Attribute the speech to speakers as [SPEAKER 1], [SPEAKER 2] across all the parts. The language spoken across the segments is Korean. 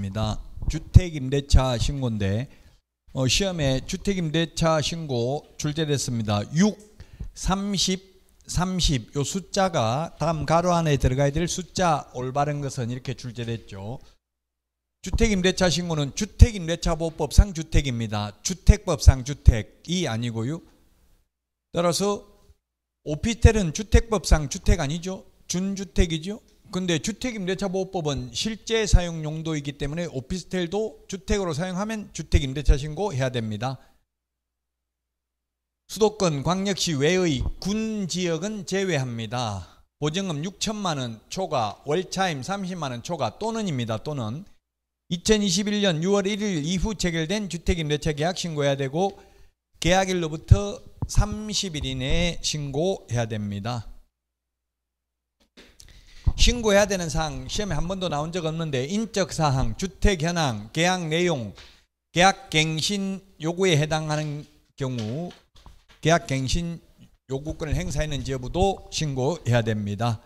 [SPEAKER 1] 입니다. 주택 임대차 신고인데 어, 시험에 주택 임대차 신고 출제됐습니다. 6, 30, 30 요 숫자가 다음 가로 안에 들어가야 될 숫자 올바른 것은 이렇게 출제됐죠. 주택 임대차 신고는 주택 임대차 보호법상 주택입니다. 주택법상 주택이 아니고요. 따라서 오피텔은 주택법상 주택 아니죠? 준주택이죠? 근데 주택임대차보호법은 실제 사용 용도이기 때문에 오피스텔도 주택으로 사용하면 주택임대차 신고해야 됩니다. 수도권 광역시 외의 군 지역은 제외합니다. 보증금 6천만 원 초과, 월차임 30만 원 초과 또는입니다. 또는 2021년 6월 1일 이후 체결된 주택임대차 계약 신고해야 되고 계약일로부터 30일 이내에 신고해야 됩니다. 신고해야 되는 사항 시험에 한 번도 나온 적 없는데 인적 사항, 주택 현황, 계약 내용, 계약 갱신 요구에 해당하는 경우 계약 갱신 요구권을 행사했는지 여부도 신고해야 됩니다.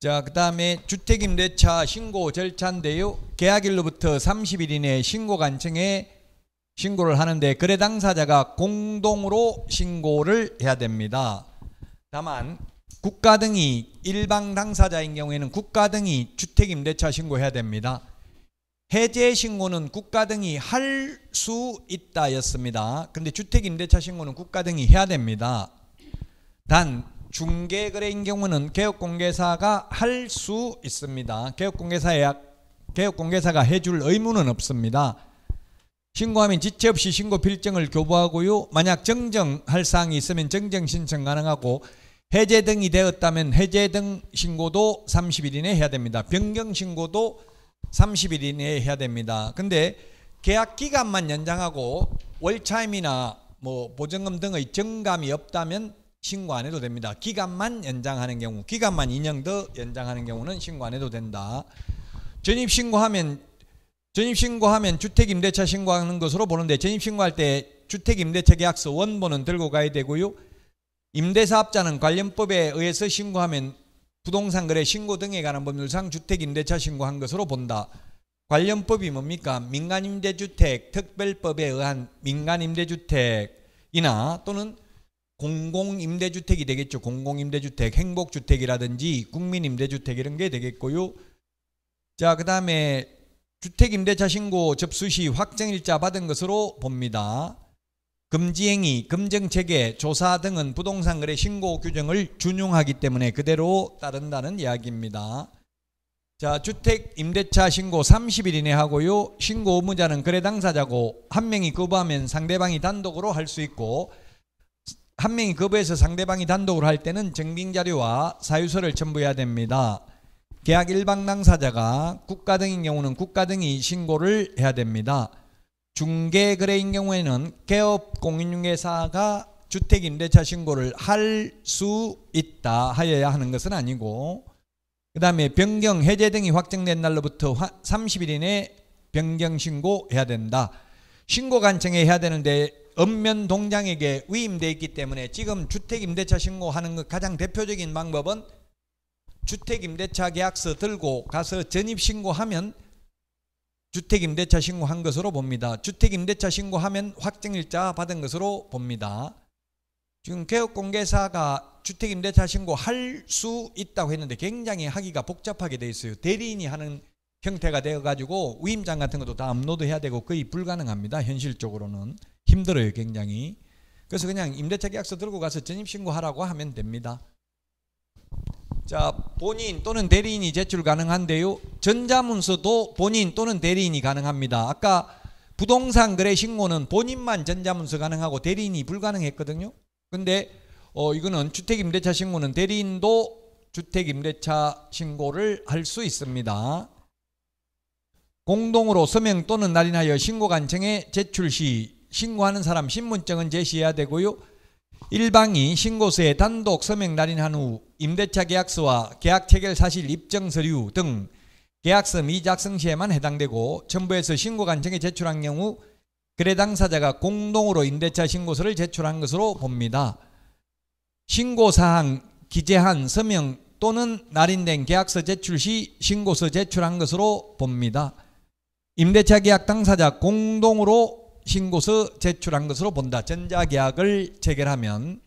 [SPEAKER 1] 자, 그 다음에 주택임대차 신고 절차인데요. 계약일로부터 30일 이내 신고관청에 신고를 하는데 거래 당사자가 공동으로 신고를 해야 됩니다. 다만 국가 등이 일방 당사자인 경우에는 국가 등이 주택임대차 신고해야 됩니다. 해제 신고는 국가 등이 할 수 있다였습니다. 근데 주택임대차 신고는 국가 등이 해야 됩니다. 단 중개거래인 경우는 개업공개사가 할 수 있습니다. 개업공개사에 개업공개사가 해줄 의무는 없습니다. 신고하면 지체 없이 신고 필증을 교부하고요. 만약 정정할 사항이 있으면 정정 신청 가능하고 해제 등이 되었다면 해제 등 신고도 30일 이내에 해야 됩니다. 변경 신고도 30일 이내에 해야 됩니다. 근데 계약 기간만 연장하고 월차임이나 뭐 보증금 등의 증감이 없다면 신고 안 해도 됩니다. 기간만 연장하는 경우, 기간만 2년 더 연장하는 경우는 신고 안 해도 된다. 전입 신고하면 전입 신고하면 주택 임대차 신고하는 것으로 보는데 전입 신고할 때 주택 임대차 계약서 원본은 들고 가야 되고요. 임대사업자는 관련법에 의해서 신고하면 부동산 거래 신고 등에 관한 법률상 주택 임대차 신고한 것으로 본다. 관련법이 뭡니까? 민간 임대주택 특별법에 의한 민간 임대주택이나 또는 공공 임대주택이 되겠죠. 공공 임대주택, 행복 주택이라든지 국민 임대주택 이런 게 되겠고요. 자, 그다음에 주택 임대차 신고 접수 시 확정일자 받은 것으로 봅니다. 금지행위, 금정체계, 조사 등은 부동산 거래 신고 규정을 준용하기 때문에 그대로 따른다는 이야기입니다. 자, 주택 임대차 신고 30일 이내 하고요. 신고 의무자는 거래 당사자고 한 명이 거부하면 상대방이 단독으로 할 수 있고 한 명이 거부해서 상대방이 단독으로 할 때는 증빙 자료와 사유서를 첨부해야 됩니다. 계약 일방 당사자가 국가 등인 경우는 국가 등이 신고를 해야 됩니다. 중개거래인 경우에는 개업 공인중개사가 주택임대차 신고를 할 수 있다 하여야 하는 것은 아니고 그 다음에 변경 해제 등이 확정된 날로부터 30일 이내 변경 신고해야 된다. 신고 간청에 해야 되는데 읍면 동장에게 위임되어 있기 때문에 지금 주택임대차 신고하는 것 가장 대표적인 방법은 주택임대차 계약서 들고 가서 전입신고하면 주택임대차 신고한 것으로 봅니다. 주택임대차 신고하면 확정일자 받은 것으로 봅니다. 지금 개업공개사가 주택임대차 신고할 수 있다고 했는데 굉장히 하기가 복잡하게 돼 있어요. 대리인이 하는 형태가 되어가지고 위임장 같은 것도 다 업로드해야 되고 거의 불가능합니다. 현실적으로는 힘들어요 굉장히. 그래서 그냥 임대차 계약서 들고 가서 전입신고하라고 하면 됩니다. 자, 본인 또는 대리인이 제출 가능한데요. 전자문서도 본인 또는 대리인이 가능합니다. 아까 부동산 거래 신고는 본인만 전자문서 가능하고 대리인이 불가능했거든요. 근데 어 이거는 주택임대차 신고는 대리인도 주택임대차 신고를 할 수 있습니다. 공동으로 서명 또는 날인하여 신고 간청에 제출 시 신고하는 사람 신분증은 제시해야 되고요. 일방이 신고서에 단독 서명 날인한 후 임대차 계약서와 계약 체결 사실 입증 서류 등 계약서 미작성 시에만 해당되고 정부에서 신고관청에 제출한 경우 거래 당사자가 공동으로 임대차 신고서를 제출한 것으로 봅니다. 신고사항 기재한 서명 또는 날인된 계약서 제출 시 신고서 제출한 것으로 봅니다. 임대차 계약 당사자 공동으로 신고서 제출한 것으로 본다. 전자계약을 체결하면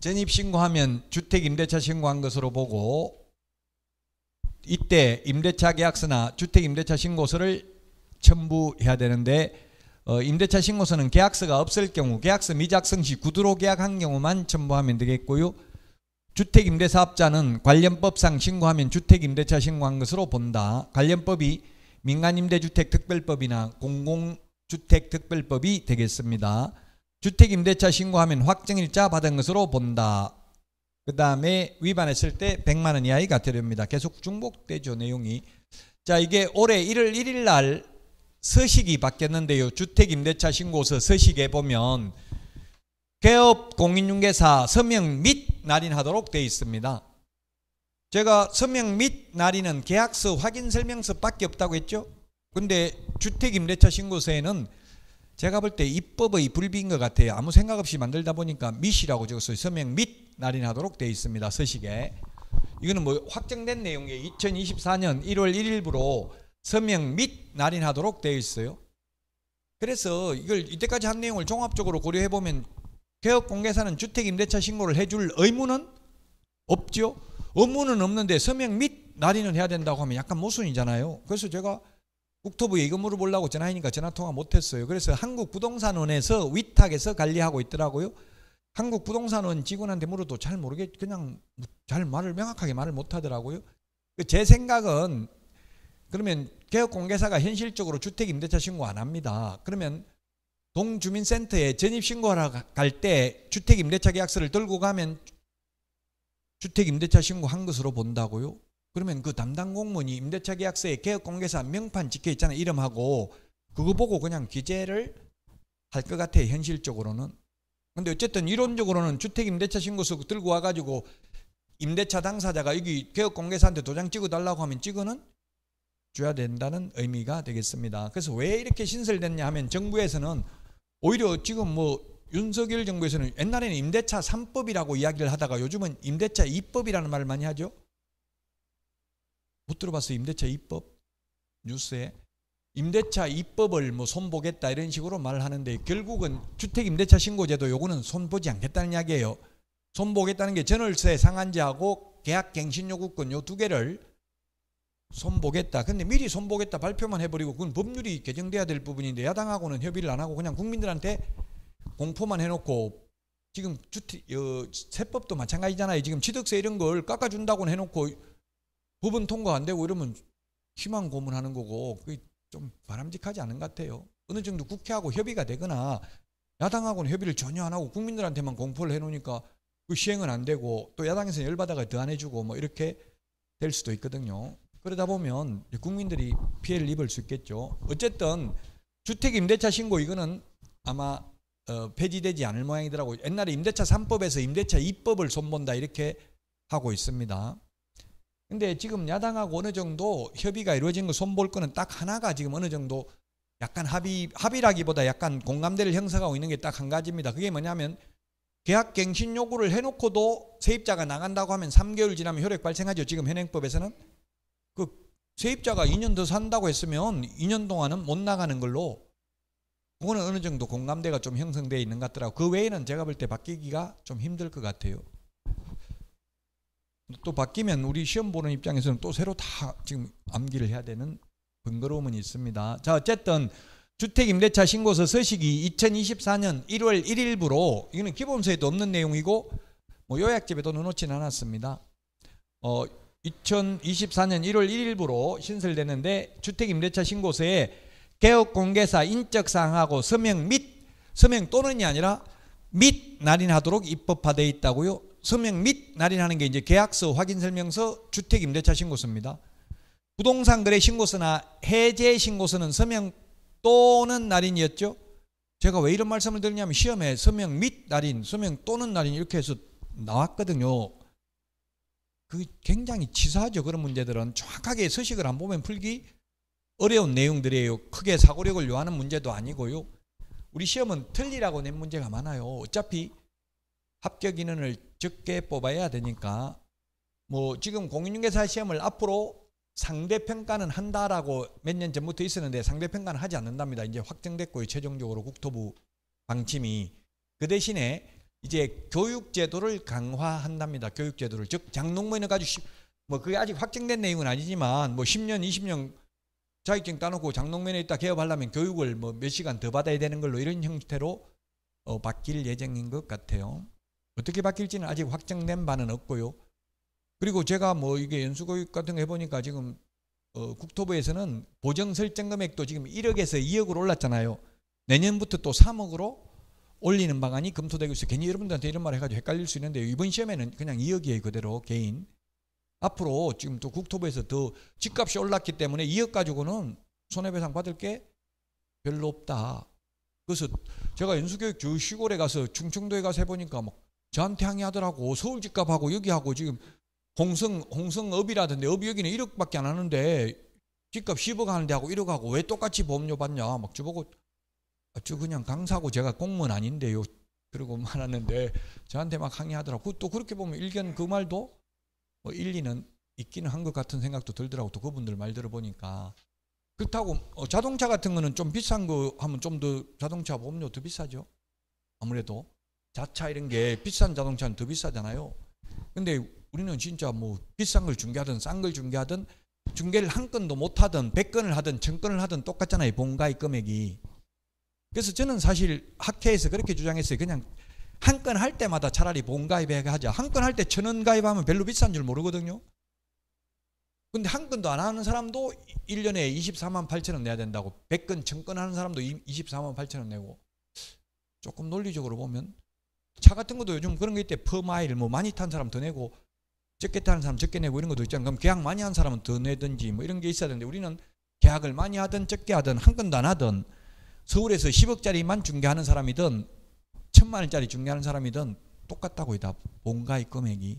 [SPEAKER 1] 전입신고하면 주택임대차 신고한 것으로 보고 이때 임대차 계약서나 주택임대차 신고서를 첨부해야 되는데 어, 임대차 신고서는 계약서가 없을 경우 계약서 미작성 시 구두로 계약한 경우만 첨부하면 되겠고요. 주택임대사업자는 관련법상 신고하면 주택임대차 신고한 것으로 본다. 관련법이 민간임대주택특별법이나 공공주택특별법이 되겠습니다. 주택임대차 신고하면 확정일자 받은 것으로 본다. 그 다음에 위반했을 때 100만 원 이하의 가태료입니다 계속 중복되죠 내용이. 자 이게 올해 1월 1일 날 서식이 바뀌었는데요. 주택임대차 신고서 서식에 보면 개업 공인중개사 서명 및 날인하도록 되어 있습니다. 제가 서명 및 날인은 계약서 확인 설명서밖에 없다고 했죠. 근데 주택임대차 신고서에는 제가 볼 때 입법의 불비인 것 같아요. 아무 생각 없이 만들다 보니까 미시라고 적었어요. 서명 및 날인하도록 되어 있습니다. 서식에. 이거는 뭐 확정된 내용이에요. 2024년 1월 1일부로 서명 및 날인하도록 되어 있어요. 그래서 이걸 이때까지 한 내용을 종합적으로 고려해보면 개업공개사는 주택임대차 신고를 해줄 의무는 없죠. 의무는 없는데 서명 및 날인을 해야 된다고 하면 약간 모순이잖아요. 그래서 제가 국토부에 이거 물어보려고 전화하니까 전화통화 못했어요. 그래서 한국부동산원에서 위탁해서 관리하고 있더라고요. 한국부동산원 직원한테 물어도 잘 모르겠, 그냥 잘 말을 명확하게 말을 못하더라고요. 그 제 생각은 그러면 개혁공개사가 현실적으로 주택임대차 신고 안 합니다. 그러면 동주민센터에 전입신고하러 갈 때 주택임대차 계약서를 들고 가면 주택임대차 신고한 것으로 본다고요? 그러면 그 담당 공무원이 임대차 계약서에 개업공개사 명판 찍혀있잖아요. 이름하고 그거 보고 그냥 기재를 할 것 같아요. 현실적으로는. 근데 어쨌든 이론적으로는 주택임대차 신고서 들고 와가지고 임대차 당사자가 여기 개업공개사한테 도장 찍어달라고 하면 찍어는 줘야 된다는 의미가 되겠습니다. 그래서 왜 이렇게 신설됐냐 하면 정부에서는 오히려 지금 뭐 윤석열 정부에서는 옛날에는 임대차 3법이라고 이야기를 하다가 요즘은 임대차 2법이라는 말을 많이 하죠. 못 들어봤어요. 임대차 2법 뉴스에. 임대차 2법을 뭐 손보겠다 이런 식으로 말을 하는데 결국은 주택임대차 신고제도 요거는 손보지 않겠다는 이야기예요. 손보겠다는 게 전월세 상한제하고 계약갱신요구권 요 두 개를 손보겠다. 근데 미리 손보겠다 발표만 해버리고 그건 법률이 개정돼야 될 부분인데 야당하고는 협의를 안 하고 그냥 국민들한테 공포만 해놓고 지금 주택 어, 세법도 마찬가지잖아요. 지금 취득세 이런 걸깎아준다고 해놓고 법은 통과 안 되고 이러면 희망 고문하는 거고 그게 좀 바람직하지 않은 것 같아요. 어느 정도 국회하고 협의가 되거나 야당하고는 협의를 전혀 안 하고 국민들한테만 공포를 해놓으니까 그 시행은 안 되고 또 야당에서는 열받아가 더 안 해주고 뭐 이렇게 될 수도 있거든요. 그러다 보면 국민들이 피해를 입을 수 있겠죠. 어쨌든 주택 임대차 신고 이거는 아마 어, 폐지되지 않을 모양이더라고요. 옛날에 임대차 3법에서 임대차 2법을 손본다 이렇게 하고 있습니다. 근데 지금 야당하고 어느 정도 협의가 이루어진 거 손볼 거는 딱 하나가 지금 어느 정도 약간 합의 합의라기보다 약간 공감대를 형성하고 있는 게 딱 한 가지입니다. 그게 뭐냐면 계약 갱신 요구를 해놓고도 세입자가 나간다고 하면 3개월 지나면 효력 발생하죠. 지금 현행법에서는 그 세입자가 2년 더 산다고 했으면 2년 동안은 못 나가는 걸로 그거는 어느 정도 공감대가 좀 형성되어 있는 것 같더라고요. 그 외에는 제가 볼 때 바뀌기가 좀 힘들 것 같아요. 또 바뀌면 우리 시험 보는 입장에서는 또 새로 다 지금 암기를 해야 되는 번거로움은 있습니다. 자, 어쨌든 주택임대차 신고서 서식이 2024년 1월 1일부로 이거는 기본서에도 없는 내용이고 뭐 요약집에도 넣어놓진 않았습니다. 어, 2024년 1월 1일부로 신설되는데 주택임대차 신고서에 개업공개사 인적사항하고 서명 및 서명 또는이 아니라 및 날인하도록 입법화되어 있다고요. 서명 및 날인하는 게 이제 계약서, 확인설명서, 주택임대차 신고서입니다. 부동산 거래 신고서나 해제 신고서는 서명 또는 날인이었죠. 제가 왜 이런 말씀을 드리냐면 시험에 서명 및 날인, 서명 또는 날인 이렇게 해서 나왔거든요. 그 굉장히 치사하죠. 그런 문제들은 정확하게 서식을 안 보면 풀기 어려운 내용들이에요. 크게 사고력을 요하는 문제도 아니고요. 우리 시험은 틀리라고 낸 문제가 많아요. 어차피 합격 인원을 적게 뽑아야 되니까 뭐 지금 공인중개사 시험을 앞으로 상대평가는 한다라고 몇 년 전부터 있었는데 상대평가는 하지 않는답니다. 이제 확정됐고요. 최종적으로 국토부 방침이. 그 대신에 이제 교육 제도를 강화한답니다. 교육 제도를 즉장롱면에 가지고 뭐 그게 아직 확정된 내용은 아니지만 뭐 10년 20년 자격증 따놓고 장롱면에 있다 개업하려면 교육을 뭐 몇 시간 더 받아야 되는 걸로 이런 형태로 어, 바뀔 예정인 것 같아요. 어떻게 바뀔지는 아직 확정된 바는 없고요. 그리고 제가 뭐 이게 연수교육 같은 거 해보니까 지금 어, 국토부에서는 보정 설정 금액도 지금 1억에서 2억으로 올랐잖아요. 내년부터 또 3억으로 올리는 방안이 검토되고 있어 괜히 여러분들한테 이런 말 해가지고 헷갈릴 수 있는데 이번 시험에는 그냥 2억 이에요 그대로 개인 앞으로 지금 또 국토부에서 더 집값이 올랐기 때문에 2억 가지고는 손해배상 받을 게 별로 없다 그래서 제가 연수교육 주 시골에 가서 충청도에 가서 해보니까 막 뭐 저한테 항의하더라고 서울 집값하고 여기하고 지금 홍성 홍성업이라든데업이 여기는 1억밖에 안 하는데 집값 10억 하는데 하고 1억 하고 왜 똑같이 보험료 받냐 막 저보고 아주 그냥 강사고 제가 공무원 아닌데요. 그러고 말았는데 저한테 막 항의하더라고. 그 또 그렇게 보면 일견 그 말도 뭐 일리는 있기는 한 것 같은 생각도 들더라고. 또 그분들 말 들어보니까 그렇다고 어, 자동차 같은 거는 좀 비싼 거 하면 좀 더 자동차 보험료 더 비싸죠. 아무래도 자차 이런 게 비싼 자동차는 더 비싸잖아요. 근데 우리는 진짜 뭐 비싼 걸 중개하든 싼 걸 중개하든 중개를 한 건도 못 하든 백 건을 하든 천 건을 하든 똑같잖아요. 본가의 금액이. 그래서 저는 사실 학회에서 그렇게 주장했어요. 그냥 한 건 할 때마다 차라리 본가입에 하자. 한 건 할 때 천 원 가입하면 별로 비싼 줄 모르거든요. 근데 한 건도 안 하는 사람도 1년에 24만 8천 원 내야 된다고 100건, 1000건 하는 사람도 24만 8천 원 내고 조금 논리적으로 보면 차 같은 것도 요즘 그런 게 있대 퍼마일 뭐 많이 탄 사람 더 내고 적게 타는 사람 적게 내고 이런 것도 있잖아 그럼 계약 많이 한 사람은 더 내든지 뭐 이런 게 있어야 되는데 우리는 계약을 많이 하든 적게 하든 한 건도 안 하든 서울에서 10억짜리만 중개하는 사람이든 천만 원짜리 중개하는 사람이든 똑같다고요. 다 본가의 금액이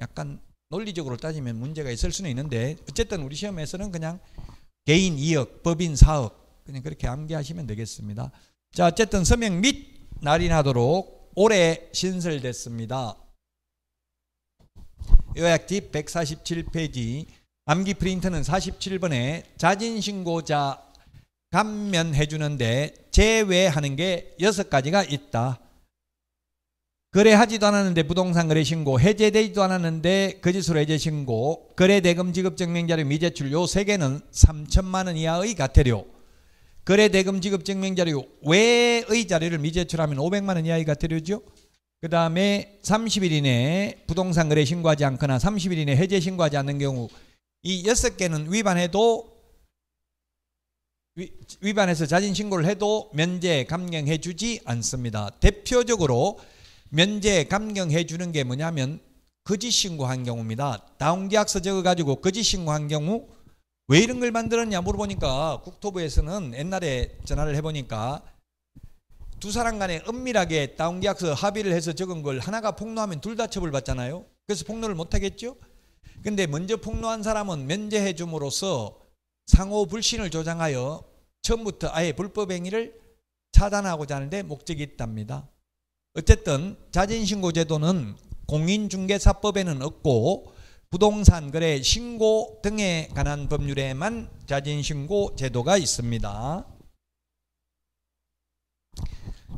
[SPEAKER 1] 약간 논리적으로 따지면 문제가 있을 수는 있는데 어쨌든 우리 시험에서는 그냥 개인 2억, 법인 4억 그냥 그렇게 암기하시면 되겠습니다. 자, 어쨌든 서명 및 날인하도록 올해 신설됐습니다. 요약집 147페이지 암기 프린트는 47번에 자진신고자 감면해 주는데 제외하는 게 여섯 가지가 있다. 거래하지도 않았는데 부동산 거래 신고, 해제되지도 않았는데 거짓으로 해제 신고, 거래 대금 지급 증명자료 미제출료 세 개는 3천만 원 이하의 가태료. 거래 대금 지급 증명자료 외의 자료를 미제출하면 500만 원 이하의 가태료죠. 그 다음에 30일 이내에 부동산 거래 신고하지 않거나 30일 이내에 해제 신고하지 않는 경우 이 여섯 개는 위반해도 위반해서 자진 신고를 해도 면제 감경해 주지 않습니다. 대표적으로 면제 감경해 주는 게 뭐냐면 거짓 신고한 경우입니다. 다운계약서 적어가지고 거짓 신고한 경우 왜 이런 걸 만들었냐 물어보니까 국토부에서는 옛날에 전화를 해보니까 두 사람 간에 은밀하게 다운계약서 합의를 해서 적은 걸 하나가 폭로하면 둘 다 처벌받잖아요. 그래서 폭로를 못하겠죠. 근데 먼저 폭로한 사람은 면제해 줌으로써 상호 불신을 조장하여 처음부터 아예 불법 행위를 차단하고자 하는데 목적이 있답니다. 어쨌든 자진신고 제도는 공인중개사법에는 없고 부동산 거래 신고 등에 관한 법률에만 자진신고 제도가 있습니다.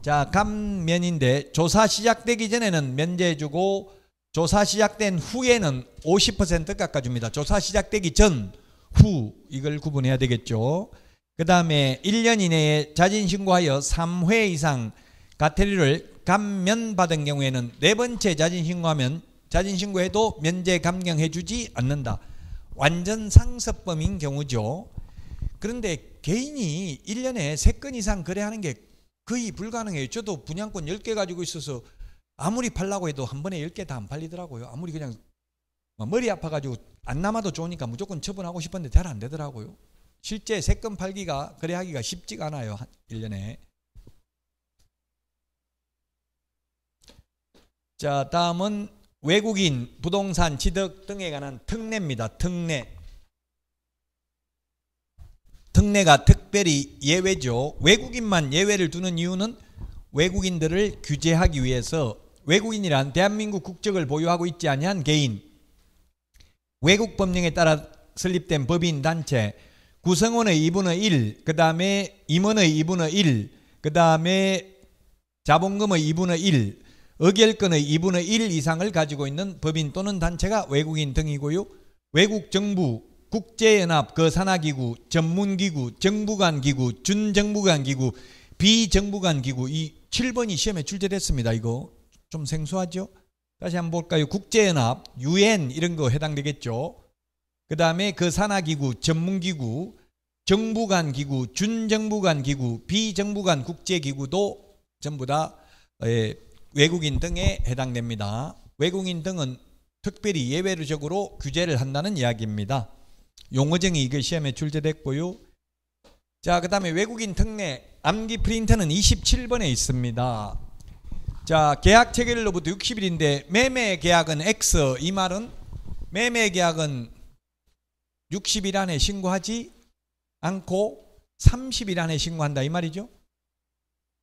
[SPEAKER 1] 자, 감면인데 조사 시작되기 전에는 면제해주고 조사 시작된 후에는 50% 깎아줍니다. 조사 시작되기 전후 이걸 구분해야 되겠죠. 그 다음에 1년 이내에 자진신고하여 3회 이상 가태료를 감면받은 경우에는 네 번째 자진신고하면 자진신고해도 면제 감경해주지 않는다. 완전 상습범인 경우죠. 그런데 개인이 1년에 3건 이상 거래하는 게 거의 불가능해요. 저도 분양권 10개 가지고 있어서 아무리 팔라고 해도 한 번에 10개 다 안 팔리더라고요. 아무리 그냥 머리 아파가지고 안 남아도 좋으니까 무조건 처분하고 싶은데잘 안 되더라고요. 실제 세금 팔기가 거래하기가 쉽지가 않아요. 1년에. 자, 다음은 외국인 부동산 취득 등에 관한 특례입니다. 특례. 특례가 특별히 예외죠. 외국인만 예외를 두는 이유는 외국인들을 규제하기 위해서 외국인이란 대한민국 국적을 보유하고 있지 아니한 개인 외국 법령에 따라 설립된 법인 단체 구성원의 2분의 1, 그 다음에 임원의 2분의 1, 그 다음에 자본금의 2분의 1, 의결권의 2분의 1 이상을 가지고 있는 법인 또는 단체가 외국인 등이고요. 외국 정부, 국제연합, 그 산하기구, 전문기구, 정부간기구, 준정부간기구, 비정부간기구 이 7번이 시험에 출제됐습니다. 이거 좀 생소하죠? 다시 한번 볼까요? 국제연합, UN 이런 거 해당되겠죠. 그 다음에 그 산하기구, 전문기구, 정부 간 기구, 준정부 간 기구, 비정부 간 국제기구도 전부 다 예, 외국인 등에 해당됩니다. 외국인 등은 특별히 예외적으로 규제를 한다는 이야기입니다. 용어정이 이게 시험에 출제됐고요. 자, 그 다음에 외국인 특례 암기 프린터는 27번에 있습니다. 자 계약 체결일로부터 60일인데 매매 계약은 X 이 말은 매매 계약은 60일 안에 신고하지 않고 30일 안에 신고한다 이 말이죠.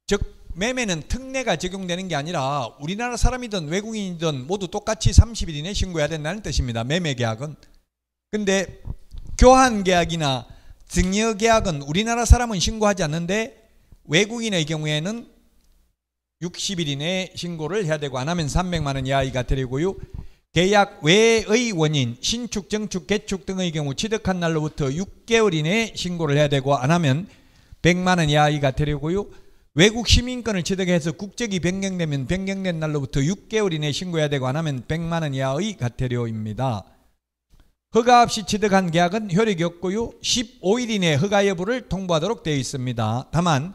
[SPEAKER 1] 즉 매매는 특례가 적용되는 게 아니라 우리나라 사람이든 외국인이든 모두 똑같이 30일 이내 신고해야 된다는 뜻입니다. 매매 계약은. 근데 교환 계약이나 증여 계약은 우리나라 사람은 신고하지 않는데 외국인의 경우에는 60일 이내에 신고를 해야 되고 안 하면 300만 원 이하가 드리고요. 계약 외의 원인, 신축, 증축, 개축 등의 경우 취득한 날로부터 6개월 이내에 신고를 해야 되고 안 하면 100만 원 이하가 드리고요. 외국 시민권을 취득해서 국적이 변경되면 변경된 날로부터 6개월 이내 신고해야 되고 안 하면 100만 원 이하의 과태료입니다. 허가 없이 취득한 계약은 효력이 없고요. 15일 이내 허가 여부를 통보하도록 되어 있습니다. 다만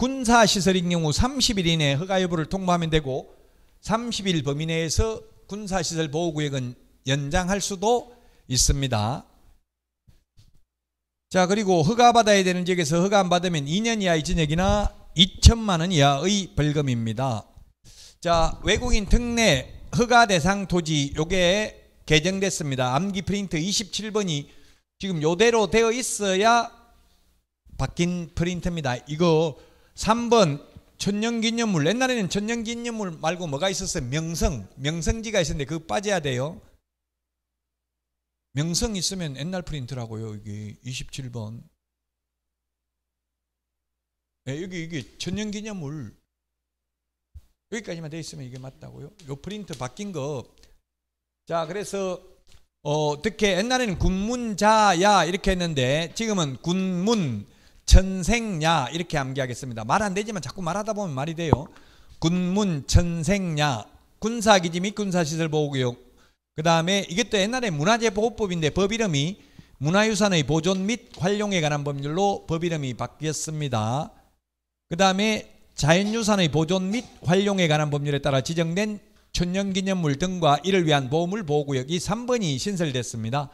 [SPEAKER 1] 군사시설인 경우 30일 이내에 허가 여부를 통보하면 되고 30일 범위 내에서 군사시설 보호구역은 연장할 수도 있습니다. 자 그리고 허가받아야 되는 지역에서 허가 안 받으면 2년 이하의 징역이나 2천만 원 이하의 벌금입니다. 자 외국인 특례 허가 대상 토지 요게 개정됐습니다. 암기 프린트 27번이 지금 요대로 되어 있어야 바뀐 프린트입니다. 이거 3번 천년기념물 옛날에는 천년기념물 말고 뭐가 있었어요? 명성 명성지가 있었는데 그거 빠져야 돼요 명성 있으면 옛날 프린트라고요 여기 27번 네, 여기 이게 천년기념물 여기까지만 돼 있으면 이게 맞다고요 요 프린트 바뀐 거자 그래서 어, 떻게 옛날에는 군문자야 이렇게 했는데 지금은 군문 천생야 이렇게 암기하겠습니다. 말 안 되지만 자꾸 말하다 보면 말이 돼요. 군문 천생야 군사기지 및 군사시설 보호구역 그 다음에 이것도 옛날에 문화재보호법인데 법 이름이 문화유산의 보존 및 활용에 관한 법률로 법 이름이 바뀌었습니다. 그 다음에 자연유산의 보존 및 활용에 관한 법률에 따라 지정된 천연기념물 등과 이를 위한 보물 보호구역 이 3번이 신설됐습니다.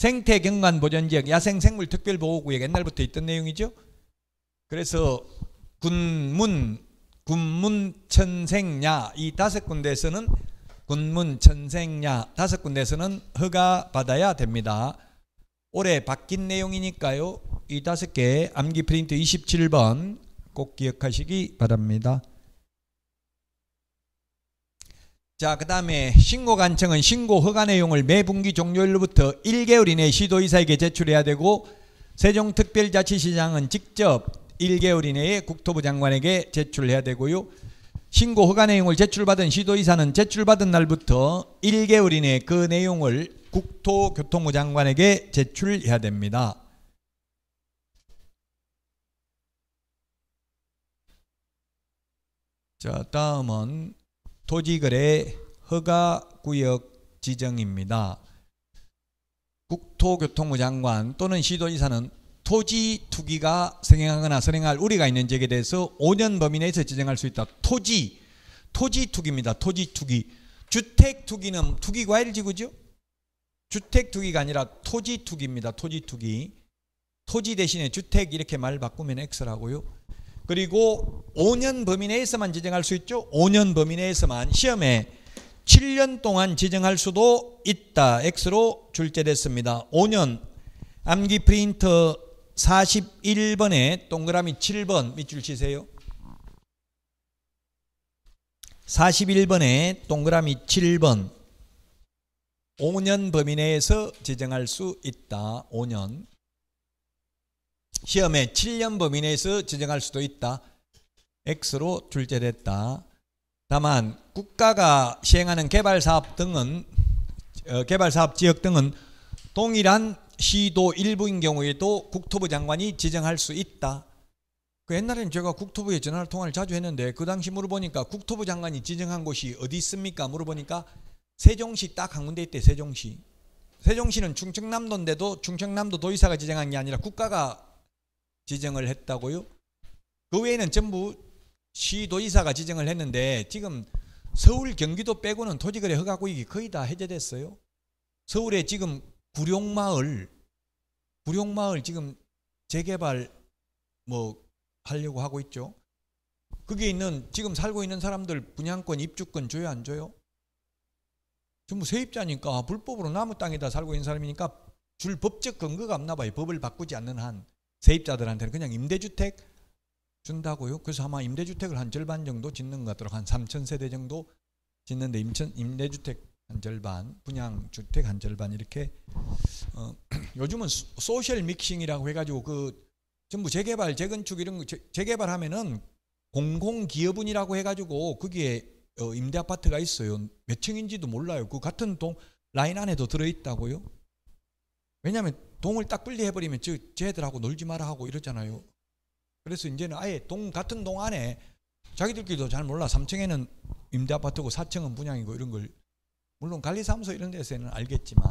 [SPEAKER 1] 생태 경관 보전 지역 야생 생물 특별 보호구역 옛날부터 있던 내용이죠. 그래서 군문 군문 천생야 이 다섯 군데에서는 군문 천생야 다섯 군데에서는 허가 받아야 됩니다. 올해 바뀐 내용이니까요. 이 다섯 개 암기 프린트 27번 꼭 기억하시기 바랍니다. 자, 그 다음에 신고간청은 신고 허가 내용을 매 분기 종료일로부터 1개월 이내 시도이사에게 제출해야 되고 세종특별자치시장은 직접 1개월 이내에 국토부 장관에게 제출해야 되고요. 신고 허가 내용을 제출받은 시도이사는 제출받은 날부터 1개월 이내 그 내용을 국토교통부 장관에게 제출해야 됩니다. 자, 다음은 토지거래 허가구역 지정입니다. 국토교통부 장관 또는 시도지사는 토지 투기가 성행하거나 선행할 우려가 있는 지역에 대해서 5년 범위 내에서 지정할 수 있다. 토지, 토지 투기입니다. 토지 투기. 주택 투기는 투기 과일 지구죠? 주택 투기가 아니라 토지 투기입니다. 토지 투기. 토지 대신에 주택 이렇게 말 바꾸면 X라고요. 그리고 5년 범위 내에서만 지정할 수 있죠. 5년 범위 내에서만 시험에 7년 동안 지정할 수도 있다. X로 출제됐습니다. 5년 암기 프린터 41번에 동그라미 7번 밑줄 치세요. 41번에 동그라미 7번 5년 범위 내에서 지정할 수 있다. 5년 시험에 7년 범위 내에서 지정할 수도 있다. X로 출제됐다. 다만 국가가 시행하는 개발사업 등은 어, 개발사업 지역 등은 동일한 시도 일부인 경우에도 국토부 장관이 지정할 수 있다. 그 옛날에는 제가 국토부에 전화 통화를 자주 했는데 그 당시 물어보니까 국토부 장관이 지정한 곳이 어디 있습니까? 물어보니까 세종시 딱 한 군데 있대 세종시. 세종시는 충청남도인데도 충청남도 도의사가 지정한 게 아니라 국가가 지정을 했다고요? 그 외에는 전부 시도지사가 지정을 했는데 지금 서울 경기도 빼고는 토지거래 허가구역이 거의 다 해제됐어요. 서울에 지금 구룡마을 구룡마을 지금 재개발 뭐 하려고 하고 있죠. 그게 있는 지금 살고 있는 사람들 분양권 입주권 줘요 안 줘요? 전부 세입자니까 불법으로 나무 땅에다 살고 있는 사람이니까 줄 법적 근거가 없나 봐요. 법을 바꾸지 않는 한. 세입자들한테는 그냥 임대주택 준다고요. 그래서 아마 임대주택을 한 절반 정도 짓는 것 같도록 한 3천 세대 정도 짓는데 임천, 임대주택 한 절반, 분양주택 한 절반 이렇게 어, 요즘은 소셜 믹싱이라고 해가지고 그 전부 재개발, 재건축 이런 거 재, 개발하면은 공공기업은이라고 해가지고 거기에 어, 임대 아파트가 있어요. 몇 층인지도 몰라요. 그 같은 동 라인 안에도 들어있다고요. 왜냐하면 동을 딱 분리해버리면 저 쟤들하고 놀지 마라 하고 이러잖아요. 그래서 이제는 아예 동 같은 동 안에 자기들끼리도 잘 몰라. 3층에는 임대 아파트고 4층은 분양이고 이런 걸 물론 관리사무소 이런 데서는 알겠지만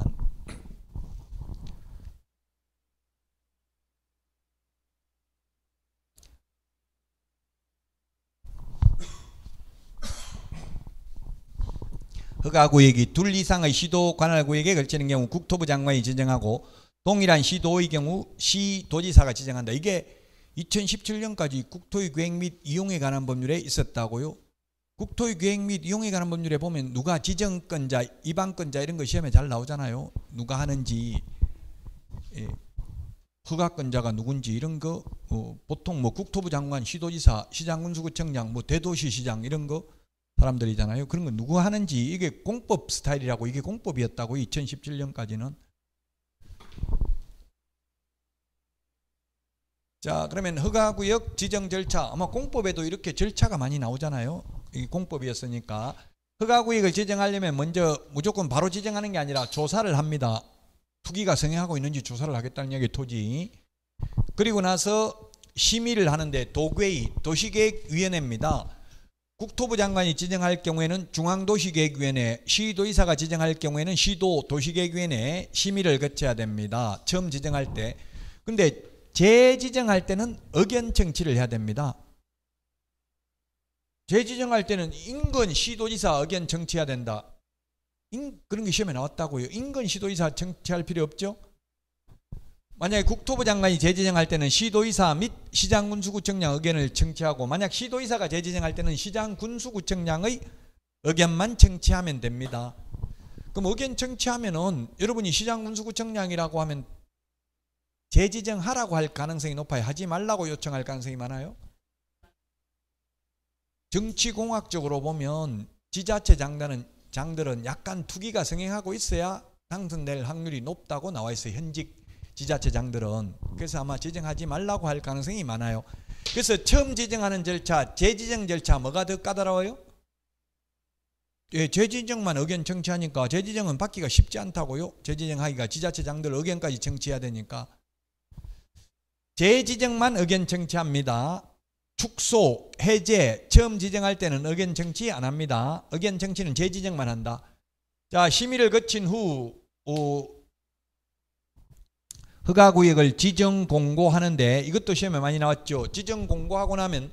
[SPEAKER 1] 허가구역이 둘 이상의 시도 관할구역에 걸치는 경우 국토부 장관이 지정하고 동일한 시도의 경우 시도지사가 지정한다. 이게 2017년까지 국토의 계획 및 이용에 관한 법률에 있었다고요. 국토의 계획 및 이용에 관한 법률에 보면 누가 지정권자, 입안권자 이런 거 시험에 잘 나오잖아요. 누가 하는지 예, 허가권자가 누군지 이런 거 어, 보통 뭐 국토부 장관, 시도지사, 시장군수구청장, 뭐 대도시 시장 이런 거 사람들이잖아요. 그런 거 누구 하는지 이게 공법 스타일이라고 이게 공법이었다고 2017년까지는 자, 그러면 허가구역 지정 절차. 아마 공법에도 이렇게 절차가 많이 나오잖아요. 이 공법이었으니까. 허가구역을 지정하려면 먼저 무조건 바로 지정하는 게 아니라 조사를 합니다. 투기가 성행하고 있는지 조사를 하겠다는 얘기 토지. 그리고 나서 심의를 하는데 도괴의 도시계획위원회입니다. 국토부 장관이 지정할 경우에는 중앙도시계획위원회, 시도이사가 지정할 경우에는 시도 도시계획위원회 심의를 거쳐야 됩니다. 처음 지정할 때. 근데 재지정할 때는 의견 청취를 해야 됩니다. 재지정할 때는 인근 시도지사 의견 청취해야 된다. 인, 그런 게 시험에 나왔다고요. 인근 시도지사 청취할 필요 없죠? 만약에 국토부 장관이 재지정할 때는 시도의사 및 시장군수구청장 의견을 청취하고 만약 시도의사가 재지정할 때는 시장군수구청장의 의견만 청취하면 됩니다. 그럼 의견 청취하면은 여러분이 시장군수구청장이라고 하면 재지정하라고 할 가능성이 높아요. 하지 말라고 요청할 가능성이 많아요. 정치공학적으로 보면 지자체 장단은 장들은 약간 투기가 성행하고 있어야 당선될 확률이 높다고 나와 있어요. 현직 지자체장들은 그래서 아마 지정하지 말라고 할 가능성이 많아요. 그래서 처음 지정하는 절차, 재지정 절차 뭐가 더 까다로워요? 예, 재지정만 의견 청취하니까 재지정은 받기가 쉽지 않다고요. 재지정하기가 지자체장들 의견까지 청취해야 되니까. 재지정만 의견 청취합니다. 축소, 해제, 처음 지정할 때는 의견 청취 안 합니다. 의견 청취는 재지정만 한다. 자, 심의를 거친 후 어, 허가구역을 지정 공고하는데 이것도 시험에 많이 나왔죠. 지정 공고하고 나면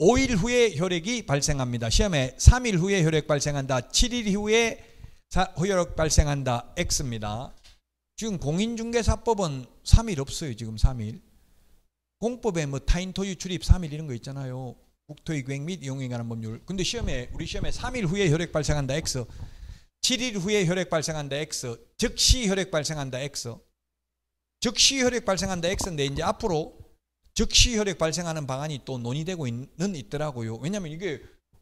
[SPEAKER 1] 5일 후에 효력이 발생합니다. 시험에 3일 후에 효력 발생한다. 7일 후에 효력 발생한다. X입니다. 지금 공인중개사법은 3일 없어요. 지금 3일. 공법에 뭐 타인 토유 출입 3일 이런 거 있잖아요. 국토이 계획 및 이용에 관한 법률. 근데 시험에 우리 시험에 3일 후에 혈액 발생한다 X. 7일 후에 혈액 발생한다 X. 즉시 혈액 발생한다 X. 즉시 혈액 발생한다 X인데 이제 앞으로 즉시 혈액 발생하는 방안이 또 논의되고 있는 있더라고요. 왜냐하면 이게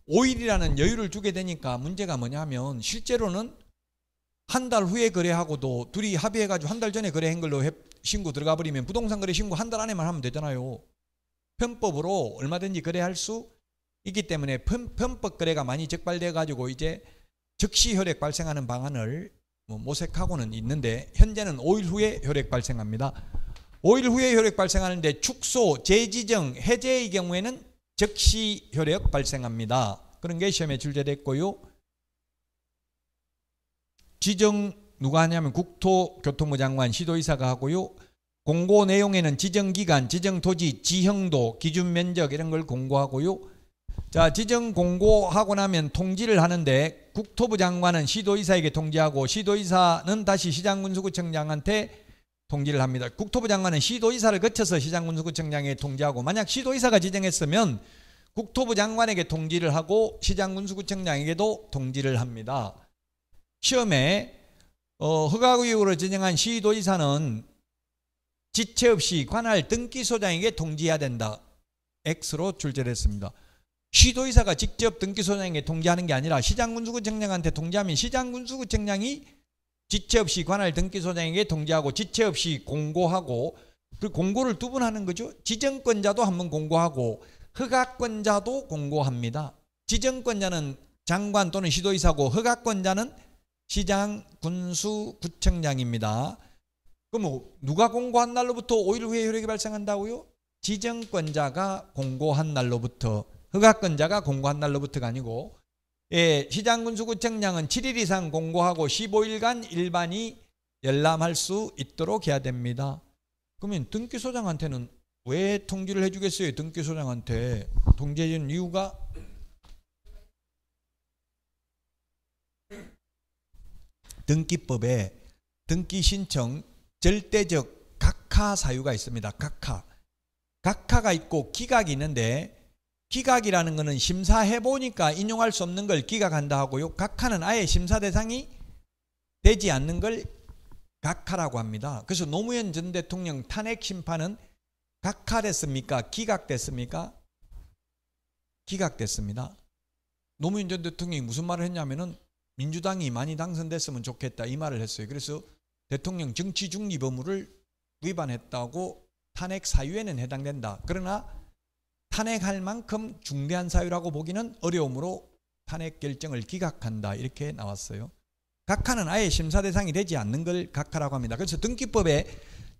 [SPEAKER 1] 5일이라는 여유를 주게 되니까 문제가 뭐냐면 실제로는 한 달 후에 거래하고도 둘이 합의해가지고 한 달 전에 거래한 걸로 신고 들어가 버리면 부동산 거래 신고 한 달 안에만 하면 되잖아요. 편법으로 얼마든지 거래할 수 있기 때문에 편, 편법 거래가 많이 적발돼가지고 이제 즉시 혈액 발생하는 방안을 뭐 모색하고는 있는데 현재는 5일 후에 혈액 발생합니다. 5일 후에 혈액 발생하는데 축소, 재지정, 해제의 경우에는 즉시 혈액 발생합니다. 그런 게 시험에 출제됐고요. 지정 누가 하냐면 국토교통부 장관 시도이사가 하고요. 공고 내용에는 지정기간, 지정토지, 지형도, 기준면적 이런 걸 공고하고요. 자, 지정 공고하고 나면 통지를 하는데 국토부 장관은 시도의사에게 통지하고 시도의사는 다시 시장군수구청장한테 통지를 합니다. 국토부 장관은 시도의사를 거쳐서 시장군수구청장에 통지하고 만약 시도의사가 지정했으면 국토부 장관에게 통지를 하고 시장군수구청장에게도 통지를 합니다. 시험에 어, 허가구역으로 지정한 시도의사는 지체 없이 관할 등기소장에게 통지해야 된다. X로 출제를 했습니다. 시도의사가 직접 등기소장에게 통지하는 게 아니라 시장군수구청장한테 통지하면 시장군수구청장이 지체 없이 관할 등기소장에게 통지하고 지체 없이 공고하고 그 공고를 두 번 하는 거죠. 지정권자도 한번 공고하고 허가권자도 공고합니다. 지정권자는 장관 또는 시도의사고 허가권자는 시장 군수구청장입니다. 그럼 누가 공고한 날로부터 5일 후에 효력이 발생한다고요? 지정권자가 공고한 날로부터 허가권자가 공고한 날로부터가 아니고 예, 시장군수구청장은 7일 이상 공고하고 15일간 일반이 열람할 수 있도록 해야 됩니다. 그러면 등기소장한테는 왜 통지를 해주겠어요? 등기소장한테 통제해준 이유가 등기법에 등기 신청 절대적 각하 사유가 있습니다. 각하. 각하가 있고 기각이 있는데 기각이라는 것은 심사해 보니까 인용할 수 없는 걸 기각한다 하고요. 각하는 아예 심사 대상이 되지 않는 걸 각하라고 합니다. 그래서 노무현 전 대통령 탄핵 심판은 각하됐습니까? 기각됐습니까? 기각됐습니다. 노무현 전 대통령이 무슨 말을 했냐면은 민주당이 많이 당선됐으면 좋겠다 이 말을 했어요. 그래서 대통령 정치 중립 업무를 위반했다고 탄핵 사유에는 해당된다. 그러나 탄핵할 만큼 중대한 사유라고 보기는 어려움으로 탄핵 결정을 기각한다 이렇게 나왔어요. 각하는 아예 심사 대상이 되지 않는 걸 각하라고 합니다. 그래서 등기법에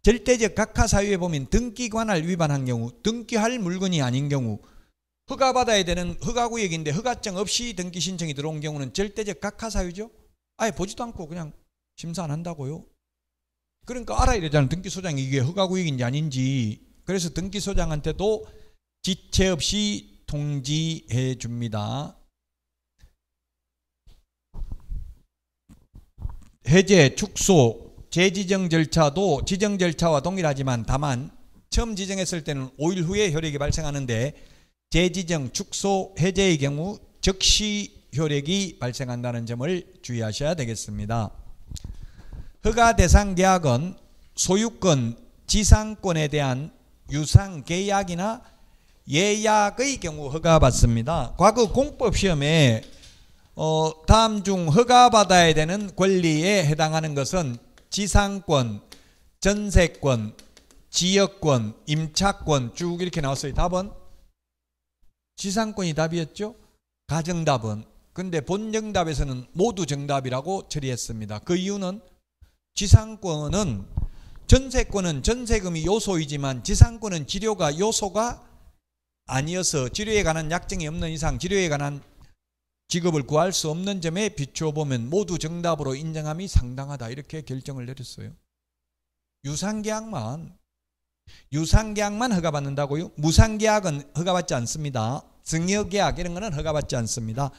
[SPEAKER 1] 절대적 각하 사유에 보면 등기관할 위반한 경우, 등기할 물건이 아닌 경우, 허가받아야 되는 허가구역인데 허가증 없이 등기 신청이 들어온 경우는 절대적 각하 사유죠. 아예 보지도 않고 그냥 심사 안 한다고요. 그러니까 알아야 되잖아요. 등기소장이 이게 허가구역인지 아닌지. 그래서 등기소장한테도 지체 없이 통지해 줍니다. 해제, 축소, 재지정 절차도 지정 절차와 동일하지만 다만 처음 지정했을 때는 5일 후에 효력이 발생하는데 재지정, 축소, 해제의 경우 즉시 효력이 발생한다는 점을 주의하셔야 되겠습니다. 허가 대상 계약은 소유권, 지상권에 대한 유상 계약이나 예약의 경우 허가받습니다. 과거 공법시험에 어, 다음 중 허가받아야 되는 권리에 해당하는 것은 지상권, 전세권, 지역권, 임차권 쭉 이렇게 나왔어요. 답은 지상권이 답이었죠. 가정답은. 근데 본 정답에서는 모두 정답이라고 처리했습니다. 그 이유는 지상권은 전세권은 전세금이 요소이지만 지상권은 지료가 요소가 아니어서 지료에 관한 약정이 없는 이상 지료에 관한 직업을 구할 수 없는 점에 비추어 보면 모두 정답으로 인정함이 상당하다 이렇게 결정을 내렸어요. 유상계약만 유상계약만 허가받는다고요? 무상계약은 허가받지 않습니다. 증여계약 이런 거는 허가받지 않습니다.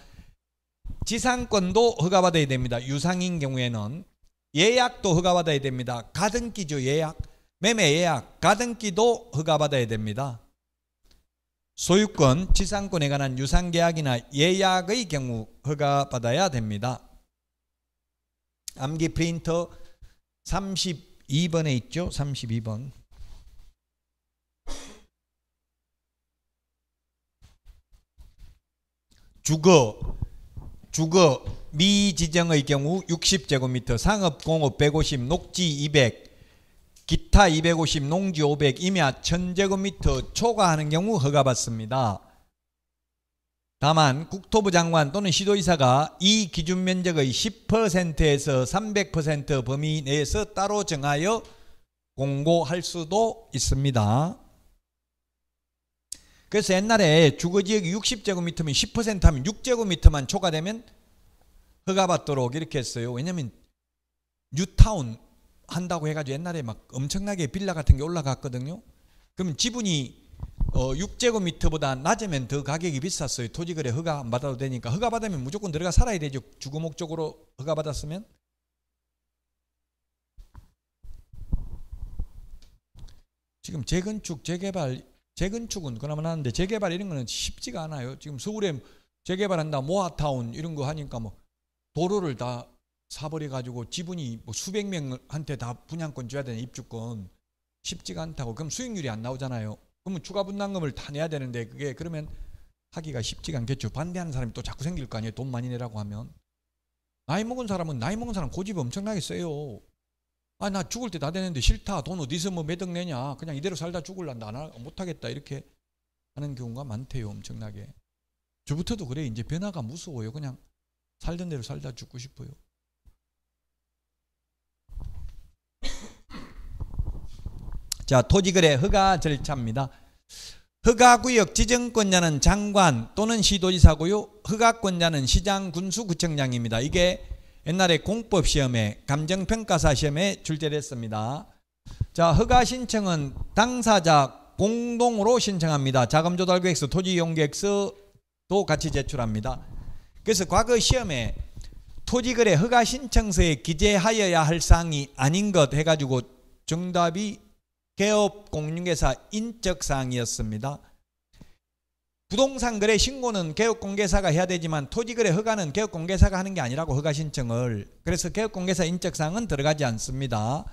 [SPEAKER 1] 지상권도 허가받아야 됩니다. 유상인 경우에는 예약도 허가받아야 됩니다. 가등기죠 예약 매매 예약 가등기도 허가받아야 됩니다. 소유권, 지상권에 관한 유상계약이나 예약의 경우 허가받아야 됩니다. 암기 프린터 32번에 있죠? 32번. 주거, 주거, 미지정의 경우 60제곱미터, 상업공업 150, 녹지 200, 기타 250, 농지 500, 임야 1000제곱미터 초과하는 경우 허가받습니다. 다만 국토부 장관 또는 시도이사가이 기준 면적의 10%에서 300% 범위 내에서 따로 정하여 공고할 수도 있습니다. 그래서 옛날에 주거지역이 60제곱미터면 10% 하면 6제곱미터만 초과되면 허가받도록 이렇게 했어요. 왜냐하면 뉴타운 한다고 해가지고 옛날에 막 엄청나게 빌라 같은 게 올라갔거든요. 그럼 지분이 어, 6제곱미터보다 낮으면 더 가격이 비쌌어요. 토지거래 허가 안 받아도 되니까 허가 받으면 무조건 들어가 살아야 되죠. 주거 목적으로 허가 받았으면. 지금 재건축, 재개발, 재건축은 그나마 나는데 재개발 이런 거는 쉽지가 않아요. 지금 서울에 재개발한다, 모아타운 이런 거 하니까 뭐 도로를 다 사버려 가지고 지분이 뭐 수백 명한테 다 분양권 줘야 되는 입주권 쉽지가 않다고 그럼 수익률이 안 나오잖아요. 그러면 추가 분담금을 다 내야 되는데 그게 그러면 하기가 쉽지가 않겠죠. 반대하는 사람이 또 자꾸 생길 거 아니에요. 돈 많이 내라고 하면. 나이 먹은 사람은 나이 먹은 사람 고집이 엄청나게 세요. 아, 나 죽을 때 다 되는데 싫다. 돈 어디서 뭐몇억 내냐. 그냥 이대로 살다 죽을란다. 못 하겠다. 이렇게 하는 경우가 많대요. 엄청나게. 저부터도 그래. 이제 변화가 무서워요. 그냥 살던 대로 살다 죽고 싶어요. 자, 토지거래 허가 절차입니다. 허가구역 지정권자는 장관 또는 시도지사고요. 허가권자는 시장 군수구청장입니다. 이게 옛날에 공법시험에 감정평가사 시험에 출제됐습니다. 자 허가 신청은 당사자 공동으로 신청합니다. 자금조달계획서 토지이용계획서도 같이 제출합니다. 그래서 과거 시험에 토지거래 허가 신청서에 기재하여야 할 사항이 아닌 것 해가지고 정답이 개업 공인중개사 인적 사항이었습니다. 부동산 거래 신고는 개업 공개사가 해야 되지만 토지 거래 허가는 개업 공개사가 하는 게 아니라고 허가 신청을 그래서 개업 공개사 인적 사항은 들어가지 않습니다.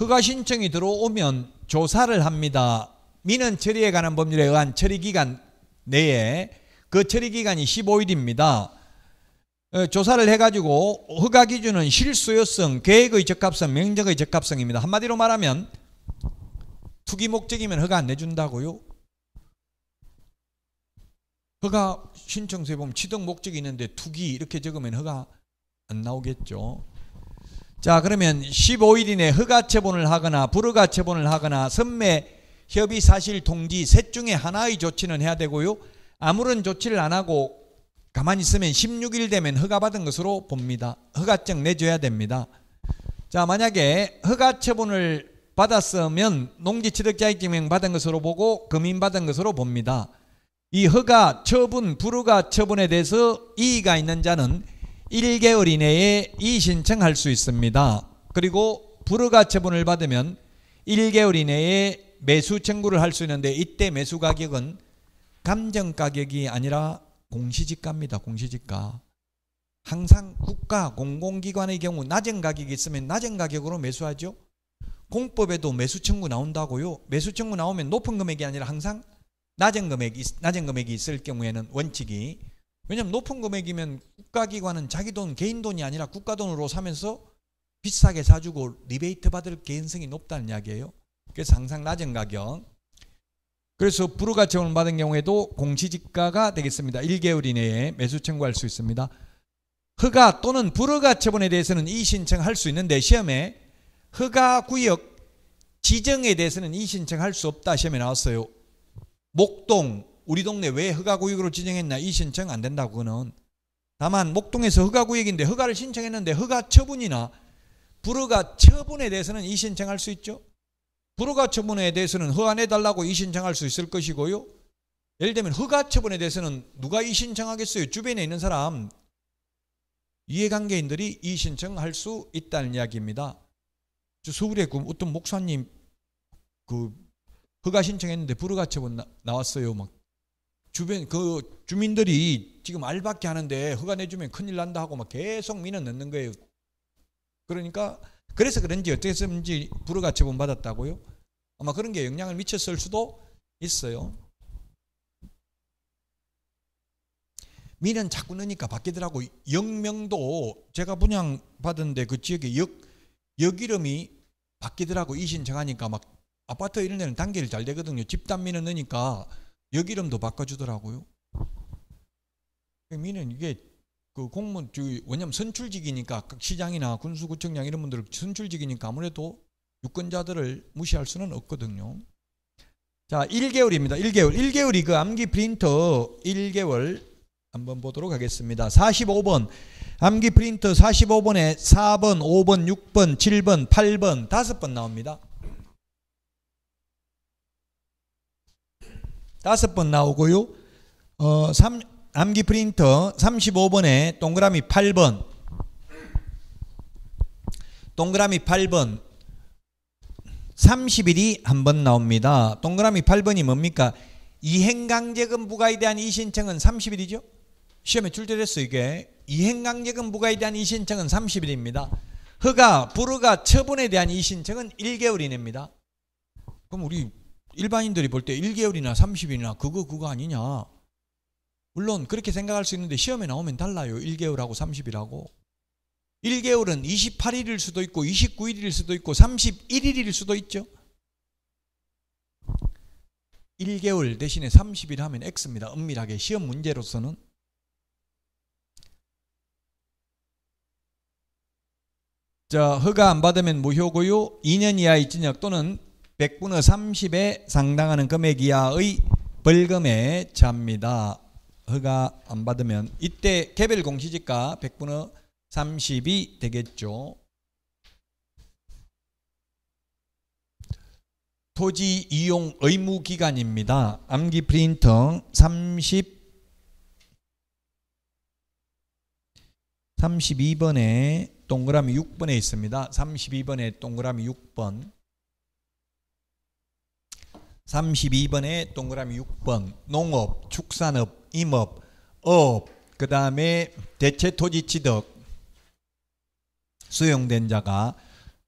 [SPEAKER 1] 허가 신청이 들어오면 조사를 합니다. 민원 처리에 관한 법률에 의한 처리 기간 내에 그 처리 기간이 15일입니다. 어, 조사를 해가지고 허가 기준은 실수요성, 계획의 적합성, 명적의 적합성입니다. 한마디로 말하면 투기 목적이면 허가 안 내준다고요? 허가 신청서에 보면 취득 목적이 있는데 투기 이렇게 적으면 허가 안 나오겠죠. 자 그러면 15일 이내 허가 처분을 하거나 불허가 처분을 하거나 선매 협의 사실 통지 셋 중에 하나의 조치는 해야 되고요. 아무런 조치를 안 하고 가만히 있으면 16일 되면 허가받은 것으로 봅니다. 허가증 내줘야 됩니다. 자, 만약에 허가 처분을 받았으면 농지 취득자의 증명 받은 것으로 보고 금인 받은 것으로 봅니다. 이 허가 처분, 불허가 처분에 대해서 이의가 있는 자는 1개월 이내에 이의 신청할 수 있습니다. 그리고 불허가 처분을 받으면 1개월 이내에 매수 청구를 할 수 있는데 이때 매수 가격은 감정 가격이 아니라 공시지가입니다. 공시지가. 항상 국가 공공기관의 경우 낮은 가격이 있으면 낮은 가격으로 매수하죠. 공법에도 매수 청구 나온다고요. 매수 청구 나오면 높은 금액이 아니라 항상 낮은 금액이 낮은 금액이 있을 경우에는 원칙이 왜냐면 높은 금액이면 국가기관은 자기 돈 개인 돈이 아니라 국가 돈으로 사면서 비싸게 사주고 리베이트 받을 개인성이 높다는 이야기예요. 그래서 항상 낮은 가격 그래서 불허가처분을 받은 경우에도 공시지가가 되겠습니다. 1개월 이내에 매수 청구할 수 있습니다. 허가 또는 불허가 처분에 대해서는 이 신청할 수 있는데 시험에 허가 구역 지정에 대해서는 이 신청할 수 없다 시험에 나왔어요. 목동 우리 동네 왜 허가 구역으로 지정했나 이 신청 안 된다고 그는 다만 목동에서 허가 구역인데 허가를 신청했는데 허가 처분이나 불허가 처분에 대해서는 이 신청할 수 있죠. 불허가처분에 대해서는 허안해달라고 이신청할 수 있을 것이고요. 예를 들면 허가처분에 대해서는 누가 이신청하겠어요? 주변에 있는 사람 이해관계인들이 이신청할 수 있다는 이야기입니다. 서울에 그 어떤 목사님 그 허가 신청했는데 불허가처분 나왔어요. 막 주변 그 주민들이 지금 알밖에 하는데 허가 내주면 큰일 난다 하고 막 계속 민원 넣는 거예요. 그러니까 그래서 그런지 어떻게 했는지 불어가 처분받았다고요? 아마 그런 게 영향을 미쳤을 수도 있어요. 미는 자꾸 넣으니까 바뀌더라고. 영명도 제가 분양받은데 그 지역에 역, 역 이름이 바뀌더라고. 이신 정하니까 막 아파트 이런 데는 단계를 잘 되거든요. 집단민을 넣으니까 역 이름도 바꿔주더라고요. 미는 이게 그 공무원 왜냐면 선출직이니까 그 시장이나 군수구청장 이런 분들 선출직이니까 아무래도 유권자들을 무시할 수는 없거든요. 자, 1개월입니다. 1개월. 1개월이 그 암기 프린터 1개월 한번 보도록 하겠습니다. 45번 암기 프린터 45번에 4번, 5번, 6번, 7번, 8번, 5번 나옵니다. 5번 나오고요. 어, 3, 암기 프린터 35번에 동그라미 8번 동그라미 8번 30일이 한 번 나옵니다. 동그라미 8번이 뭡니까? 이행강제금 부과에 대한 이 신청은 30일이죠. 시험에 출제됐어 이게. 이행강제금 부과에 대한 이 신청은 30일입니다. 허가, 불허가, 처분에 대한 이 신청은 1개월 이내입니다. 그럼 우리 일반인들이 볼 때 1개월이나 30일이나 그거 그거 아니냐. 물론 그렇게 생각할 수 있는데 시험에 나오면 달라요. 1개월하고 30일하고. 1개월은 28일일 수도 있고 29일일 수도 있고 31일일 수도 있죠. 1개월 대신에 30일 하면 X입니다. 은밀하게 시험 문제로서는 자, 허가 안 받으면 무효고요. 2년 이하의 징역 또는 100분의 30에 상당하는 금액 이하의 벌금에 잡니다. 허가 안 받으면 이때 개별 공시지가 100분의 30이 되겠죠. 토지 이용 의무 기간입니다. 암기 프린터 30 32번에 동그라미 6번에 있습니다. 32번에 동그라미 6번 32번에 동그라미 6번 농업, 축산업, 임업, 업, 그 다음에 대체토지취득 수용된 자가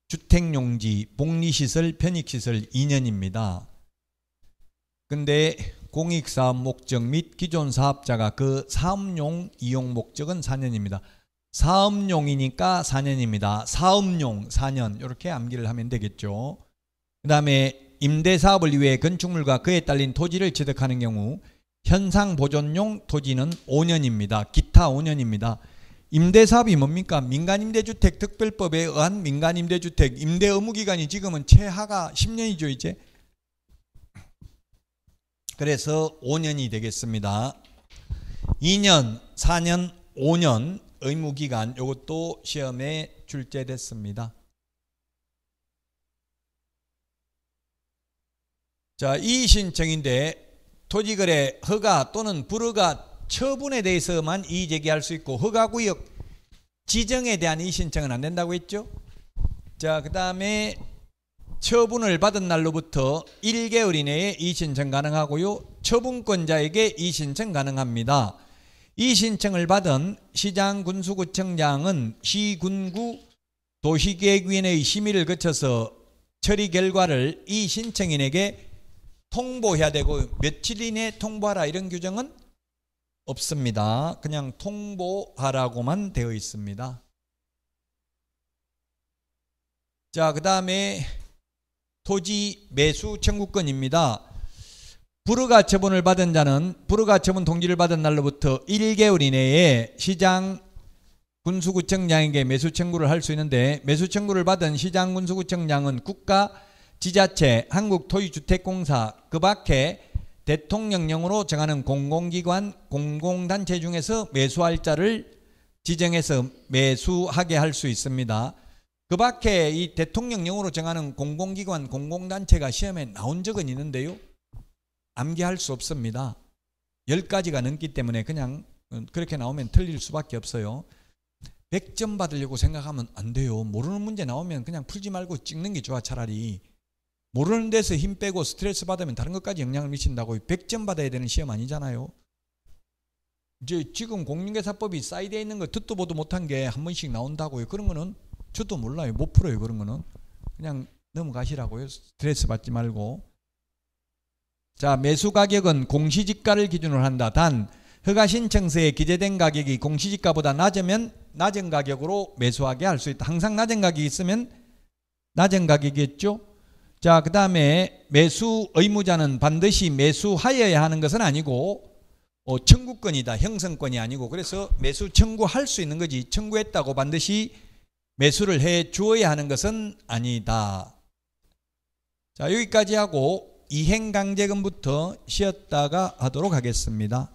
[SPEAKER 1] 주택용지, 복리시설, 편익시설 2년입니다. 근데 공익사업 목적 및 기존 사업자가 그 사업용 이용 목적은 4년입니다. 사업용이니까 4년입니다. 사업용 4년 이렇게 암기를 하면 되겠죠. 그 다음에 임대 사업을 위해 건축물과 그에 딸린 토지를 취득하는 경우 현상 보존용 토지는 5년입니다. 기타 5년입니다. 임대 사업이 뭡니까? 민간 임대주택 특별법에 의한 민간 임대주택 임대 의무 기간이 지금은 최하가 10년이죠, 이제. 그래서 5년이 되겠습니다. 2년, 4년, 5년 의무 기간 이것도 시험에 출제됐습니다. 자, 이의 신청인데 토지거래 허가 또는 불허가 처분에 대해서만 이의 제기할 수 있고 허가 구역 지정에 대한 이의 신청은 안 된다고 했죠. 자, 그다음에 처분을 받은 날로부터 1개월 이내에 이의 신청 가능하고요. 처분권자에게 이의 신청 가능합니다. 이 신청을 받은 시장 군수구청장은 시군구 도시계획위원회의 심의를 거쳐서 처리 결과를 이 신청인에게 통보해야 되고 며칠 이내 통보하라 이런 규정은 없습니다. 그냥 통보하라고만 되어 있습니다. 자, 그 다음에 토지 매수 청구권입니다. 불허가처분을 받은 자는 불허가처분 동기를 받은 날로부터 1개월 이내에 시장 군수구청장에게 매수 청구를 할 수 있는데 매수 청구를 받은 시장 군수구청장은 국가 지자체, 한국토지주택공사, 그 밖에 대통령령으로 정하는 공공기관, 공공단체 중에서 매수할 자를 지정해서 매수하게 할 수 있습니다. 그 밖에 이 대통령령으로 정하는 공공기관, 공공단체가 시험에 나온 적은 있는데요. 암기할 수 없습니다. 10가지가 넘기 때문에 그냥 그렇게 나오면 틀릴 수밖에 없어요. 100점 받으려고 생각하면 안 돼요. 모르는 문제 나오면 그냥 풀지 말고 찍는 게 좋아 차라리. 모르는 데서 힘 빼고 스트레스 받으면 다른 것까지 영향을 미친다고 100점 받아야 되는 시험 아니잖아요. 이제 지금 공인계사법이 사이드에 있는 거 듣도 보도 못한 게 한 번씩 나온다고요. 그런 거는 저도 몰라요. 못 풀어요. 그런 거는. 그냥 넘어가시라고요. 스트레스 받지 말고. 자, 매수 가격은 공시지가를 기준으로 한다. 단, 허가 신청서에 기재된 가격이 공시지가보다 낮으면 낮은 가격으로 매수하게 할 수 있다. 항상 낮은 가격이 있으면 낮은 가격이겠죠? 자, 그 다음에 매수 의무자는 반드시 매수하여야 하는 것은 아니고 어, 청구권이다. 형성권이 아니고 그래서 매수 청구할 수 있는 거지 청구했다고 반드시 매수를 해 주어야 하는 것은 아니다. 자, 여기까지 하고 이행강제금부터 쉬었다가 하도록 하겠습니다.